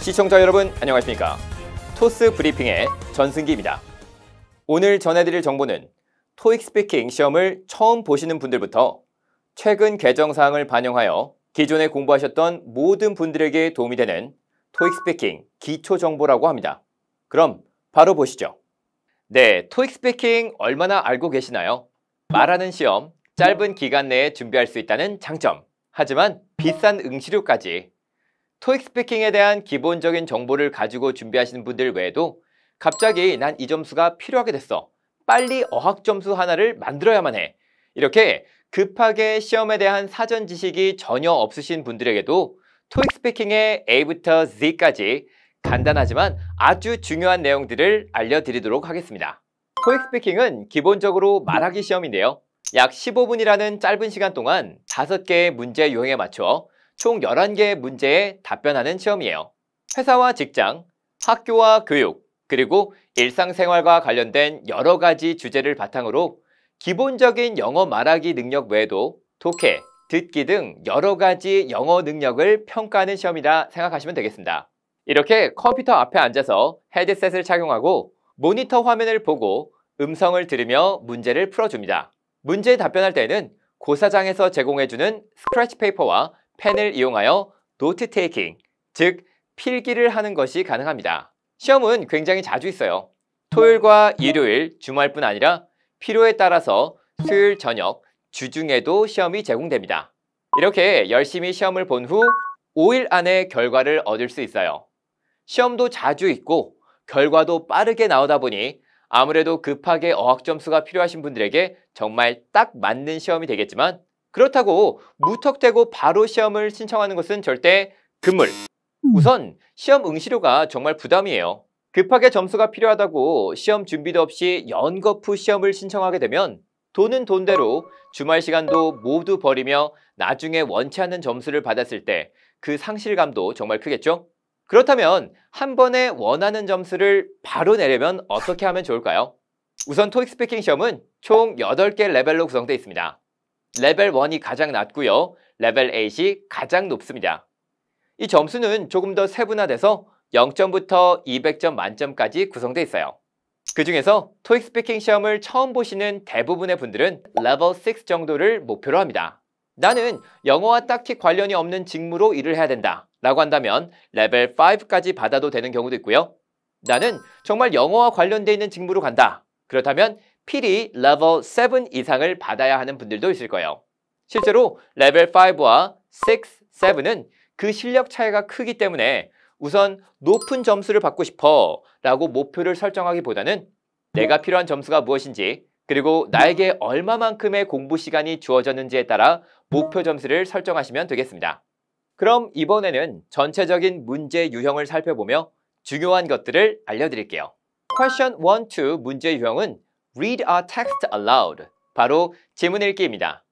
시청자 여러분 안녕하십니까 토스 브리핑의 전승기입니다 오늘 전해드릴 정보는 토익 스피킹 시험을 처음 보시는 분들부터 최근 개정사항을 반영하여 기존에 공부하셨던 모든 분들에게 도움이 되는 토익 스피킹 기초 정보라고 합니다 그럼 바로 보시죠 네, 토익 스피킹 얼마나 알고 계시나요? 말하는 시험, 짧은 기간 내에 준비할 수 있다는 장점 하지만 비싼 응시료까지 토익 스피킹에 대한 기본적인 정보를 가지고 준비하시는 분들 외에도 갑자기 난 이 점수가 필요하게 됐어. 빨리 어학 점수 하나를 만들어야만 해. 이렇게 급하게 시험에 대한 사전 지식이 전혀 없으신 분들에게도 토익 스피킹의 A부터 Z까지 간단하지만 아주 중요한 내용들을 알려드리도록 하겠습니다. 토익 스피킹은 기본적으로 말하기 시험인데요. 약 15분이라는 짧은 시간 동안 5개의 문제 유형에 맞춰 총 11개의 문제에 답변하는 시험이에요. 회사와 직장, 학교와 교육, 그리고 일상생활과 관련된 여러 가지 주제를 바탕으로 기본적인 영어 말하기 능력 외에도 독해, 듣기 등 여러 가지 영어 능력을 평가하는 시험이라 생각하시면 되겠습니다. 이렇게 컴퓨터 앞에 앉아서 헤드셋을 착용하고 모니터 화면을 보고 음성을 들으며 문제를 풀어줍니다. 문제에 답변할 때는 고사장에서 제공해주는 스크래치 페이퍼와 펜을 이용하여 노트 테이킹, 즉 필기를 하는 것이 가능합니다. 시험은 굉장히 자주 있어요. 토요일과 일요일, 주말뿐 아니라 필요에 따라서 수요일 저녁, 주중에도 시험이 제공됩니다. 이렇게 열심히 시험을 본 후 5일 안에 결과를 얻을 수 있어요. 시험도 자주 있고 결과도 빠르게 나오다 보니 아무래도 급하게 어학 점수가 필요하신 분들에게 정말 딱 맞는 시험이 되겠지만 그렇다고 무턱대고 바로 시험을 신청하는 것은 절대 금물. 음. 우선 시험 응시료가 정말 부담이에요. 급하게 점수가 필요하다고 시험 준비도 없이 연거푸 시험을 신청하게 되면 돈은 돈대로 주말 시간도 모두 버리며 나중에 원치 않는 점수를 받았을 때 그 상실감도 정말 크겠죠? 그렇다면 한 번에 원하는 점수를 바로 내려면 어떻게 하면 좋을까요? 우선 토익 스피킹 시험은 총 8개 레벨로 구성되어 있습니다. 레벨 1이 가장 낮고요. 레벨 8이 가장 높습니다. 이 점수는 조금 더 세분화돼서 0점부터 200점 만점까지 구성되어 있어요. 그 중에서 토익 스피킹 시험을 처음 보시는 대부분의 분들은 레벨 6 정도를 목표로 합니다. 나는 영어와 딱히 관련이 없는 직무로 일을 해야 된다 라고 한다면 레벨 5까지 받아도 되는 경우도 있고요. 나는 정말 영어와 관련되어 있는 직무로 간다. 그렇다면 필히 레벨 7 이상을 받아야 하는 분들도 있을 거예요. 실제로 레벨 5와 6, 7은 그 실력 차이가 크기 때문에 우선 높은 점수를 받고 싶어 라고 목표를 설정하기보다는 내가 필요한 점수가 무엇인지 그리고 나에게 얼마만큼의 공부 시간이 주어졌는지에 따라 목표 점수를 설정하시면 되겠습니다. 그럼 이번에는 전체적인 문제 유형을 살펴보며 중요한 것들을 알려드릴게요. q u e s t i o n 1, 2 문제 유형은 Read a text aloud 바로 지문 읽기입니다.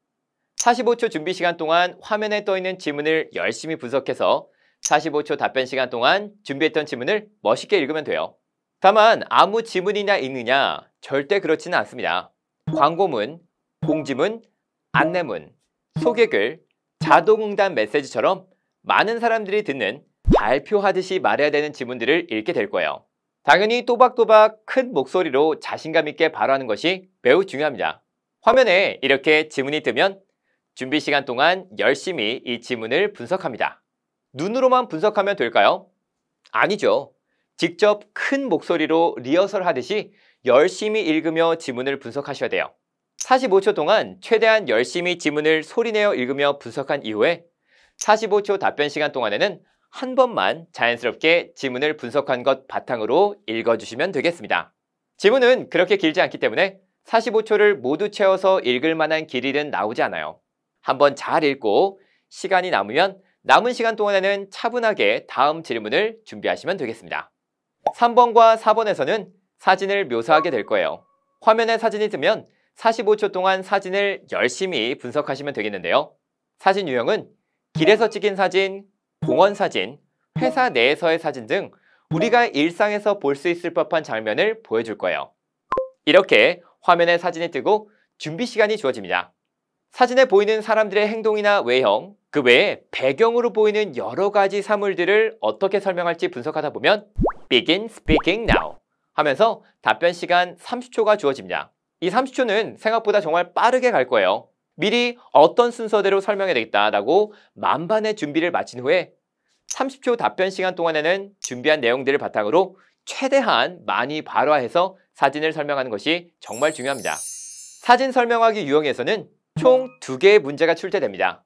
45초 준비 시간 동안 화면에 떠있는 지문을 열심히 분석해서 45초 답변 시간 동안 준비했던 지문을 멋있게 읽으면 돼요. 다만 아무 지문이나 있느냐 절대 그렇지는 않습니다. 광고문, 공지문, 안내문, 소개글, 자동응답 메시지처럼 많은 사람들이 듣는 발표하듯이 말해야 되는 지문들을 읽게 될 거예요. 당연히 또박또박 큰 목소리로 자신감 있게 발화하는 것이 매우 중요합니다. 화면에 이렇게 지문이 뜨면 준비 시간 동안 열심히 이 지문을 분석합니다. 눈으로만 분석하면 될까요? 아니죠. 직접 큰 목소리로 리허설 하듯이 열심히 읽으며 지문을 분석하셔야 돼요. 45초 동안 최대한 열심히 지문을 소리내어 읽으며 분석한 이후에 45초 답변 시간 동안에는 한 번만 자연스럽게 지문을 분석한 것 바탕으로 읽어주시면 되겠습니다. 지문은 그렇게 길지 않기 때문에 45초를 모두 채워서 읽을 만한 길이는 나오지 않아요. 한 번 잘 읽고 시간이 남으면 남은 시간 동안에는 차분하게 다음 질문을 준비하시면 되겠습니다. 3번과 4번에서는 사진을 묘사하게 될 거예요. 화면에 사진이 뜨면 45초 동안 사진을 열심히 분석하시면 되겠는데요. 사진 유형은 길에서 찍힌 사진, 공원 사진, 회사 내에서의 사진 등 우리가 일상에서 볼 수 있을 법한 장면을 보여줄 거예요. 이렇게 화면에 사진이 뜨고 준비 시간이 주어집니다. 사진에 보이는 사람들의 행동이나 외형, 그 외에 배경으로 보이는 여러 가지 사물들을 어떻게 설명할지 분석하다 보면 Begin speaking now 하면서 답변 시간 30초가 주어집니다. 이 30초는 생각보다 정말 빠르게 갈 거예요. 미리 어떤 순서대로 설명해야 되겠다라고 만반의 준비를 마친 후에 30초 답변 시간 동안에는 준비한 내용들을 바탕으로 최대한 많이 발화해서 사진을 설명하는 것이 정말 중요합니다. 사진 설명하기 유형에서는 총 두개의 문제가 출제됩니다.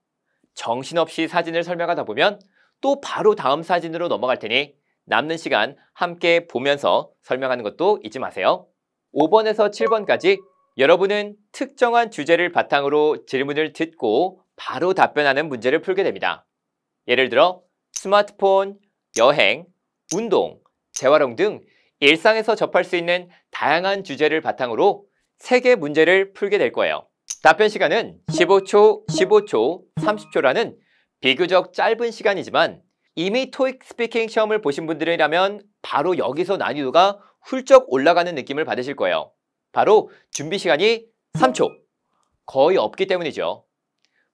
정신없이 사진을 설명하다 보면 또 바로 다음 사진으로 넘어갈 테니 남는 시간 함께 보면서 설명하는 것도 잊지 마세요. 5번에서 7번까지 여러분은 특정한 주제를 바탕으로 질문을 듣고 바로 답변하는 문제를 풀게 됩니다. 예를 들어 스마트폰, 여행, 운동, 재활용 등 일상에서 접할 수 있는 다양한 주제를 바탕으로 3개 문제를 풀게 될 거예요. 답변 시간은 15초, 15초, 30초라는 비교적 짧은 시간이지만 이미 토익 스피킹 시험을 보신 분들이라면 바로 여기서 난이도가 훌쩍 올라가는 느낌을 받으실 거예요. 바로 준비 시간이 3초. 거의 없기 때문이죠.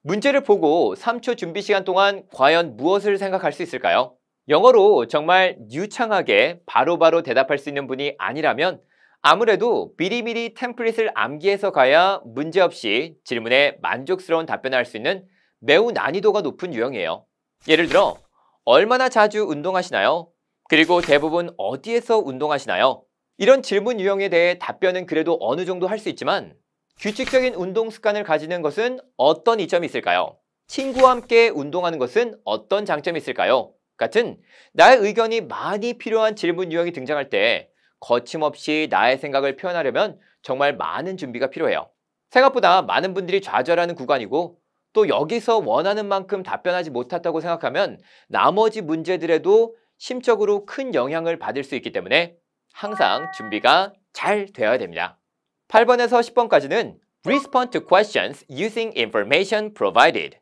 문제를 보고 3초 준비 시간 동안 과연 무엇을 생각할 수 있을까요? 영어로 정말 유창하게 바로바로 바로 대답할 수 있는 분이 아니라면 아무래도 미리미리 템플릿을 암기해서 가야 문제없이 질문에 만족스러운 답변을 할 수 있는 매우 난이도가 높은 유형이에요. 예를 들어 얼마나 자주 운동하시나요? 그리고 대부분 어디에서 운동하시나요? 이런 질문 유형에 대해 답변은 그래도 어느 정도 할 수 있지만 규칙적인 운동 습관을 가지는 것은 어떤 이점이 있을까요? 친구와 함께 운동하는 것은 어떤 장점이 있을까요? 같은 나의 의견이 많이 필요한 질문 유형이 등장할 때 거침없이 나의 생각을 표현하려면 정말 많은 준비가 필요해요. 생각보다 많은 분들이 좌절하는 구간이고 또 여기서 원하는 만큼 답변하지 못했다고 생각하면 나머지 문제들에도 심적으로 큰 영향을 받을 수 있기 때문에 항상 준비가 잘 되어야 됩니다. 8번에서 10번까지는 Respond to questions using information provided.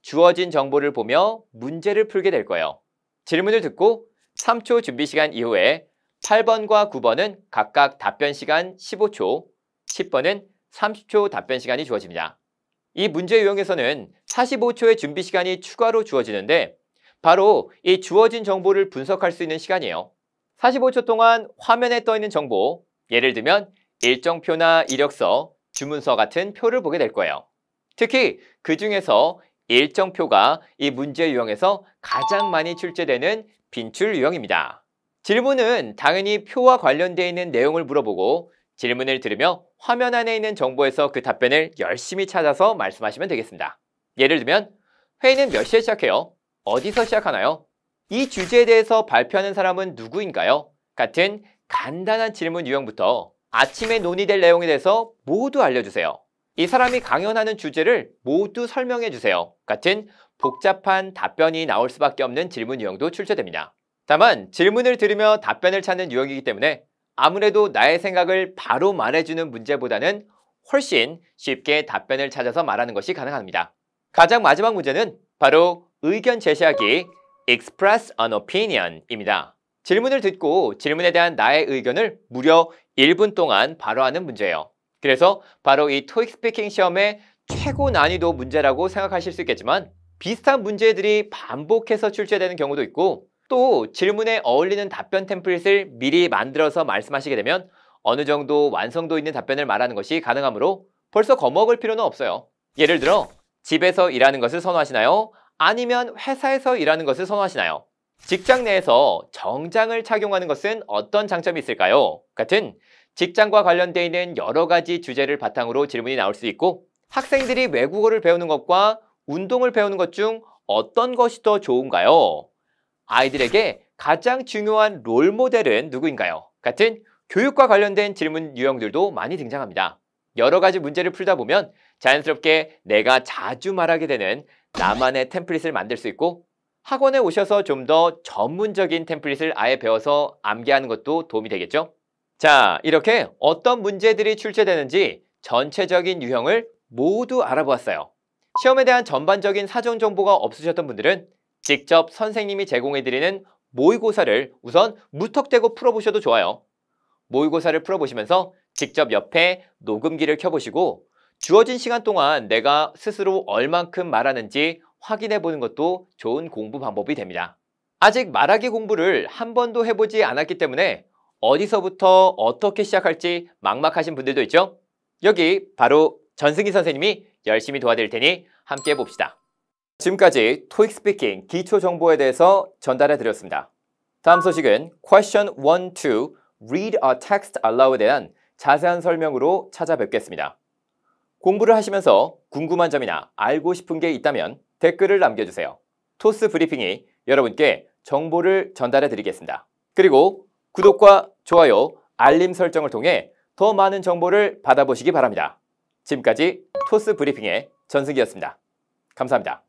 주어진 정보를 보며 문제를 풀게 될 거예요. 질문을 듣고 3초 준비 시간 이후에 8번과 9번은 각각 답변 시간 15초, 10번은 30초 답변 시간이 주어집니다. 이 문제 유형에서는 45초의 준비 시간이 추가로 주어지는데 바로 이 주어진 정보를 분석할 수 있는 시간이에요. 45초 동안 화면에 떠 있는 정보, 예를 들면 일정표나 이력서, 주문서 같은 표를 보게 될 거예요. 특히 그 중에서 일정표가 이 문제 유형에서 가장 많이 출제되는 빈출 유형입니다. 질문은 당연히 표와 관련되어 있는 내용을 물어보고 질문을 들으며 화면 안에 있는 정보에서 그 답변을 열심히 찾아서 말씀하시면 되겠습니다. 예를 들면 회의는 몇 시에 시작해요? 어디서 시작하나요? 이 주제에 대해서 발표하는 사람은 누구인가요? 같은 간단한 질문 유형부터 아침에 논의될 내용에 대해서 모두 알려주세요. 이 사람이 강연하는 주제를 모두 설명해 주세요. 같은 복잡한 답변이 나올 수밖에 없는 질문 유형도 출제됩니다. 다만 질문을 들으며 답변을 찾는 유형이기 때문에 아무래도 나의 생각을 바로 말해주는 문제보다는 훨씬 쉽게 답변을 찾아서 말하는 것이 가능합니다. 가장 마지막 문제는 바로 의견 제시하기 express an opinion입니다. 질문을 듣고 질문에 대한 나의 의견을 무려 1분 동안 발화하는 문제예요. 그래서 바로 이 토익 스피킹 시험의 최고 난이도 문제라고 생각하실 수 있겠지만 비슷한 문제들이 반복해서 출제되는 경우도 있고 또 질문에 어울리는 답변 템플릿을 미리 만들어서 말씀하시게 되면 어느 정도 완성도 있는 답변을 말하는 것이 가능하므로 벌써 겁먹을 필요는 없어요. 예를 들어 집에서 일하는 것을 선호하시나요? 아니면 회사에서 일하는 것을 선호하시나요? 직장 내에서 정장을 착용하는 것은 어떤 장점이 있을까요? 같은 직장과 관련되어 있는 여러 가지 주제를 바탕으로 질문이 나올 수 있고 학생들이 외국어를 배우는 것과 운동을 배우는 것 중 어떤 것이 더 좋은가요? 아이들에게 가장 중요한 롤 모델은 누구인가요? 같은 교육과 관련된 질문 유형들도 많이 등장합니다. 여러 가지 문제를 풀다 보면 자연스럽게 내가 자주 말하게 되는 나만의 템플릿을 만들 수 있고 학원에 오셔서 좀 더 전문적인 템플릿을 아예 배워서 암기하는 것도 도움이 되겠죠? 자, 이렇게 어떤 문제들이 출제되는지 전체적인 유형을 모두 알아보았어요. 시험에 대한 전반적인 사전 정보가 없으셨던 분들은 직접 선생님이 제공해드리는 모의고사를 우선 무턱대고 풀어보셔도 좋아요. 모의고사를 풀어보시면서 직접 옆에 녹음기를 켜보시고 주어진 시간 동안 내가 스스로 얼만큼 말하는지 확인해 보는 것도 좋은 공부 방법이 됩니다. 아직 말하기 공부를 한 번도 해보지 않았기 때문에 어디서부터 어떻게 시작할지 막막하신 분들도 있죠? 여기 바로 전승희 선생님이 열심히 도와드릴 테니 함께 해봅시다. 지금까지 토익 스피킹 기초 정보에 대해서 전달해 드렸습니다. 다음 소식은 Question 1, 2 Read a Text Aloud에 대한 자세한 설명으로 찾아뵙겠습니다. 공부를 하시면서 궁금한 점이나 알고 싶은 게 있다면 댓글을 남겨주세요. 토스 브리핑이 여러분께 정보를 전달해 드리겠습니다. 그리고 구독과 좋아요, 알림 설정을 통해 더 많은 정보를 받아보시기 바랍니다. 지금까지 토스 브리핑의 전승기였습니다. 감사합니다.